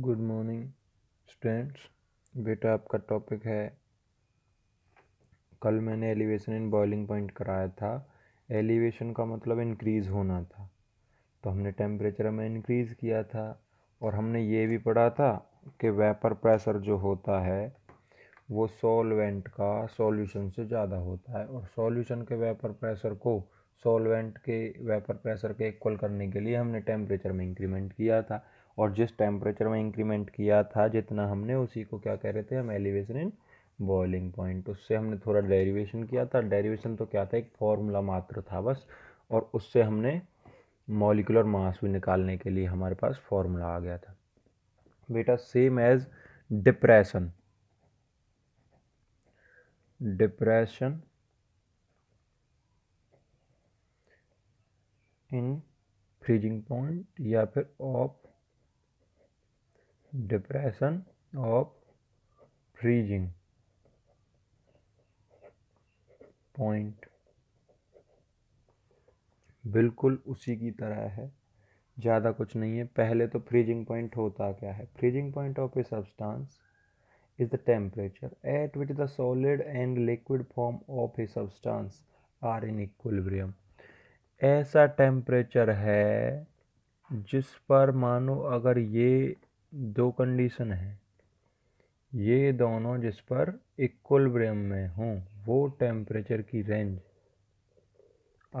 Good morning students बेटा आपका topic है कल मैंने एलिवेशन इन बॉइलिंग पॉइंट कराया था एलिवेशन का मतलब इंक्रीज़ होना था तो हमने टेम्परेचर में इंक्रीज़ किया था और हमने ये भी पढ़ा था कि वेपर प्रेशर जो होता है वो सॉल्वेंट का सॉल्यूशन से ज़्यादा होता है और सॉल्यूशन के वेपर प्रेशर को सॉल्वेंट के वेपर प्रेशर के इक्वल करने के लिए हमने टेम्परेचर में इंक्रीमेंट किया था और जिस टेम्परेचर में इंक्रीमेंट किया था जितना हमने उसी को क्या कह रहे थे हम एलिवेशन इन बॉइलिंग पॉइंट उससे हमने थोड़ा डेरिवेशन किया था डेरिवेशन तो क्या था एक फॉर्मूला मात्र था बस और उससे हमने मॉलिकुलर मास भी निकालने के लिए हमारे पास फॉर्मूला आ गया था बेटा same as depression depression in freezing point या फिर of depression of freezing point बिल्कुल उसी की तरह है ज़्यादा कुछ नहीं है पहले तो फ्रीजिंग पॉइंट होता क्या है freezing point of a substance is the temperature at which the solid and liquid form of a substance are in equilibrium ऐसा टेम्परेचर है जिस पर मानो अगर ये दो कंडीशन है ये दोनों जिस पर इक्वलब्रियम में हों वो टेम्परेचर की रेंज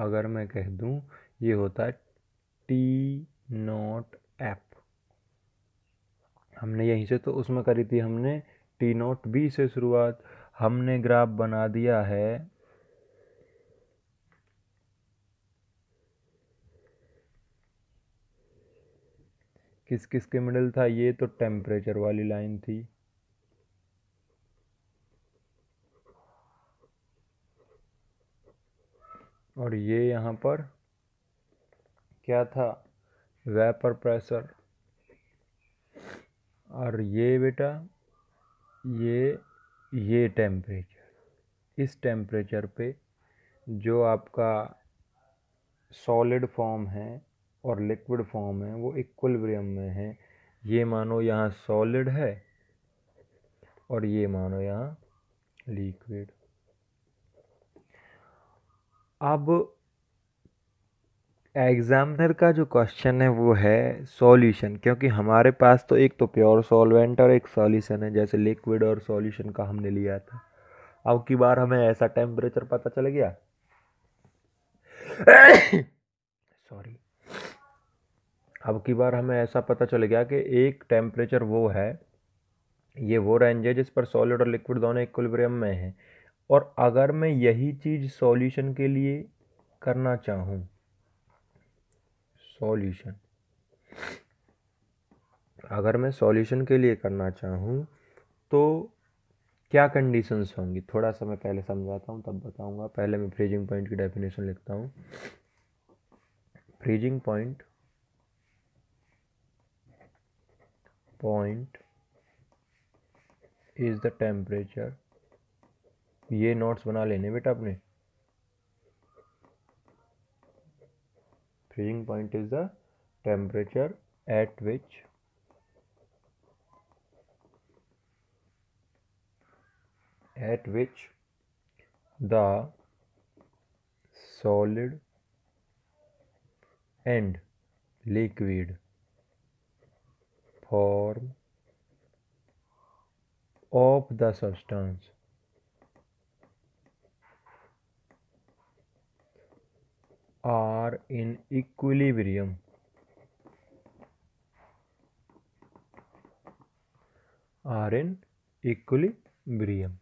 अगर मैं कह दूं ये होता है टी नॉट एफ हमने यहीं से तो उसमें करी थी हमने टी नॉट बी से शुरुआत हमने ग्राफ बना दिया है किस किस के मिडल था ये तो टेम्परेचर वाली लाइन थी और ये यहाँ पर क्या था वेपर प्रेशर और ये बेटा ये ये टेम्परेचर इस टेम्परेचर पे जो आपका सॉलिड फॉर्म है और लिक्विड फॉर्म है वो इक्वलिब्रियम में है ये मानो यहाँ सॉलिड है और ये मानो यहाँ लिक्विड अब एग्जामिनर का जो क्वेश्चन है वो है सॉल्यूशन क्योंकि हमारे पास तो एक तो प्योर सॉल्वेंट और एक सॉल्यूशन है जैसे लिक्विड और सॉल्यूशन का हमने लिया था अब की बार हमें ऐसा टेम्परेचर पता चल गया सॉरी अब की बार हमें ऐसा पता चल गया कि एक टेम्परेचर वो है ये वो रेंज है जिस पर सॉलिड और लिक्विड दोनों इक्विलिब्रियम में है और अगर मैं यही चीज़ सॉल्यूशन के लिए करना चाहूँ सॉल्यूशन अगर मैं सॉल्यूशन के लिए करना चाहूँ तो क्या कंडीशंस होंगी थोड़ा सा मैं पहले समझाता हूँ तब बताऊँगा पहले मैं फ्रीजिंग पॉइंट की डेफिनेशन लिखता हूँ freezing point point is the temperature ये नोट्स बना लेने बेटा अपने freezing point is the temperature at which at which the solid and liquid form of the substance. are in equilibrium are in equilibrium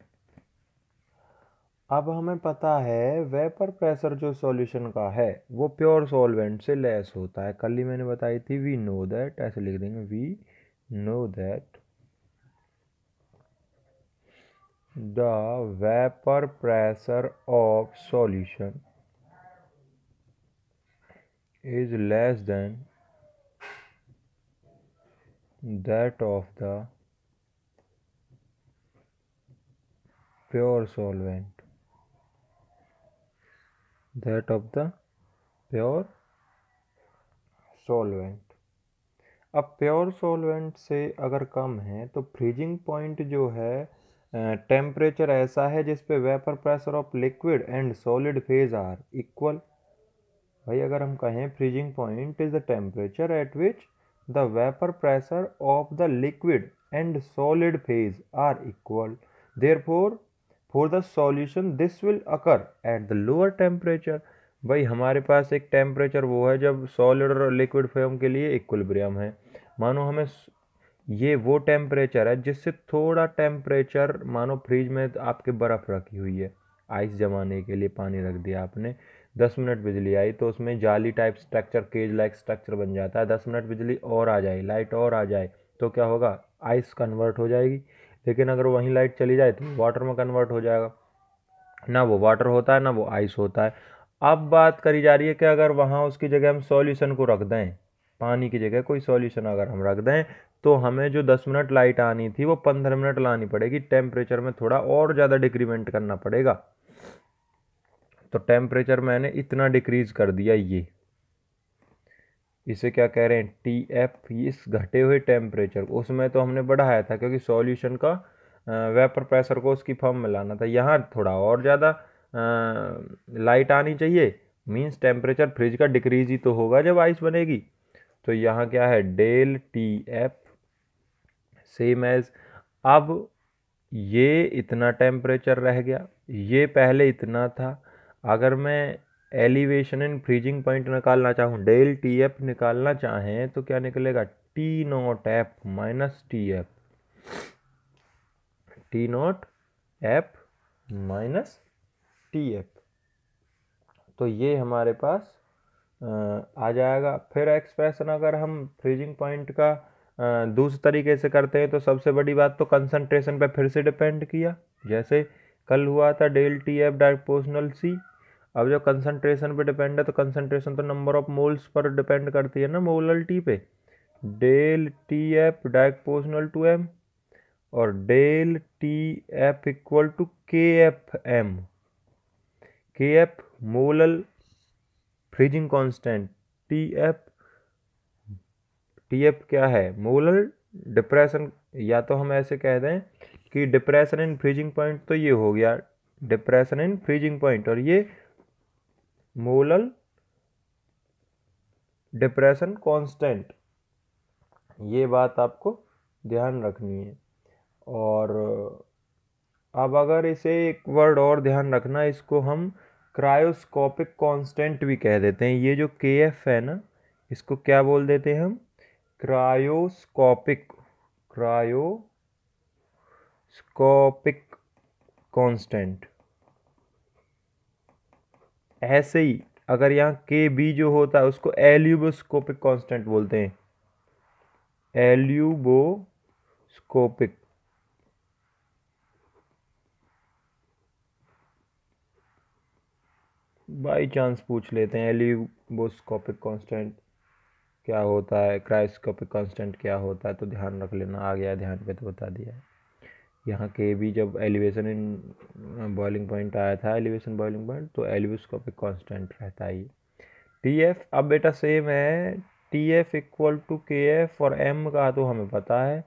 अब हमें पता है वेपर प्रेशर जो सॉल्यूशन का है वो प्योर सॉल्वेंट से लेस होता है कल ही मैंने बताई थी वी नो दैट ऐसे लिख देंगे we know that the vapor pressure of solution is less than that of the pure solvent that of the pure solvent अब प्योर सॉल्वेंट से अगर कम है तो फ्रीजिंग पॉइंट जो है टेम्परेचर ऐसा है जिस पे vapour pressure of liquid and solid phase are equal भाई अगर हम कहें freezing point is the temperature at which the vapour pressure of the liquid and solid phase are equal therefore for the solution this will occur at the lower temperature भाई हमारे पास एक temperature वो है जब solid और liquid fame के लिए equilibrium है मानो हमें ये वो टेम्परेचर है जिससे थोड़ा टेम्परेचर मानो फ्रिज में आपके बर्फ़ रखी हुई है आइस जमाने के लिए पानी रख दिया आपने दस मिनट बिजली आई तो उसमें जाली type structure cage like structure बन जाता है दस मिनट बिजली और आ जाए लाइट और आ जाए तो क्या होगा आइस कन्वर्ट हो जाएगी लेकिन अगर वहीं लाइट चली जाए तो वाटर में कन्वर्ट हो जाएगा ना वो वाटर होता है ना वो आइस होता है अब बात करी जा रही है कि अगर वहाँ उसकी जगह हम सॉल्यूशन को रख दें पानी की जगह कोई सॉल्यूशन अगर हम रख दें तो हमें जो 10 मिनट लाइट आनी थी वो 15 मिनट लानी पड़ेगी टेम्परेचर में थोड़ा और ज़्यादा डिक्रीमेंट करना पड़ेगा तो टेम्परेचर मैंने इतना डिक्रीज़ कर दिया ये इसे क्या कह रहे हैं टी एफ इस घटे हुए टेम्परेचर उसमें तो हमने बढ़ाया था क्योंकि सॉल्यूशन का वेपर प्रेशर को उसकी फॉर्म में लाना था यहाँ थोड़ा और ज़्यादा लाइट आनी चाहिए मीन्स टेम्परेचर फ्रिज का डिक्रीज ही तो होगा जब आइस बनेगी तो यहाँ क्या है del T F same as अब ये इतना टेम्परेचर रह गया ये पहले इतना था अगर मैं एलिवेशन इन फ्रीजिंग पॉइंट निकालना चाहूँ डेल टी एफ निकालना चाहें तो क्या निकलेगा T naught F minus T F T naught F minus T F तो ये हमारे पास आ जाएगा फिर एक्सप्रेशन अगर हम फ्रीजिंग पॉइंट का दूसरे तरीके से करते हैं तो सबसे बड़ी बात तो कंसंट्रेशन पे फिर से डिपेंड किया जैसे कल हुआ था del T F proportional C अब जो कंसंट्रेशन पे डिपेंड है तो कंसंट्रेशन तो नंबर ऑफ मोल्स पर डिपेंड करती है ना मोलल टी पे del T F proportional to M और del T F equal to K F M K F molal freezing constant T F T F क्या है मोलल डिप्रेशन या तो हम ऐसे कह दें कि डिप्रेशन इन फ्रीजिंग पॉइंट तो ये हो गया डिप्रेशन इन फ्रीजिंग पॉइंट और ये मोलल डिप्रेशन कांस्टेंट ये बात आपको ध्यान रखनी है और अब अगर इसे एक वर्ड और ध्यान रखना इसको हम क्रायोस्कोपिक कांस्टेंट भी कह देते हैं ये जो के एफ है ना इसको क्या बोल देते हैं हम क्रायोस्कोपिक क्रायोस्कोपिक कांस्टेंट ऐसे ही अगर यहाँ के बी जो होता है उसको एल्यूबोस्कोपिक कांस्टेंट बोलते हैं एल्यूबोस्कोपिक बाई चांस पूछ लेते हैं एलिबोस्कोपिक कांस्टेंट क्या होता है क्राइस्कोपिक कांस्टेंट क्या होता है तो ध्यान रख लेना आ गया ध्यान पे तो बता दिया यहाँ के भी जब एलिवेशन इन बॉइलिंग पॉइंट आया था एलिवेशन बॉइलिंग पॉइंट तो एलिबोस्कोपिक कांस्टेंट रहता ही टी एफ अब बेटा सेम है T F equal to K F और एम का तो हमें पता है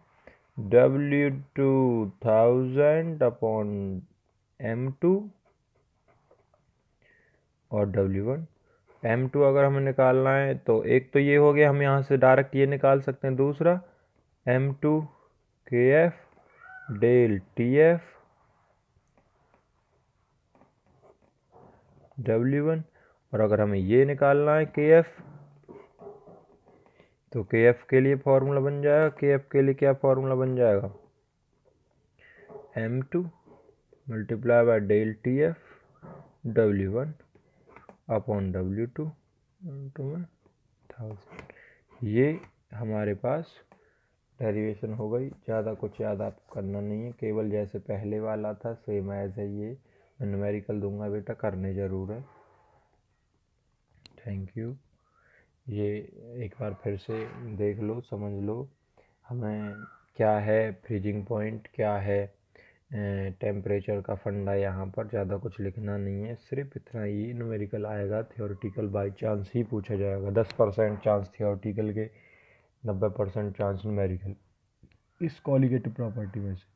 W two thousand upon M two और डब्ल्यू वन एम टू अगर हमें निकालना है तो एक तो ये हो गया हम यहाँ से डायरेक्ट ये निकाल सकते हैं दूसरा M two K F del T F W one और अगर हमें ये निकालना है के एफ तो के एफ के लिए फॉर्मूला बन जाएगा के एफ के लिए क्या फॉर्मूला बन जाएगा M two multiply by del T F W one upon W two into में थाउजेंड ये हमारे पास डेरिवेशन हो गई ज़्यादा कुछ याद आपको करना नहीं है केवल जैसे पहले वाला था सेम एज है ये मैं न्यूमेरिकल दूंगा बेटा करने ज़रूर है थैंक यू ये एक बार फिर से देख लो समझ लो हमें क्या है फ्रीजिंग पॉइंट क्या है टेम्परेचर का फंडा यहाँ पर ज़्यादा कुछ लिखना नहीं है सिर्फ इतना ही नोमेरिकल आएगा थियोरटिकल बाय चांस ही पूछा जाएगा दस परसेंट चांस थियोरटिकल के नब्बे परसेंट चांस नोमेरिकल इस कॉलिगेटिव प्रॉपर्टी में से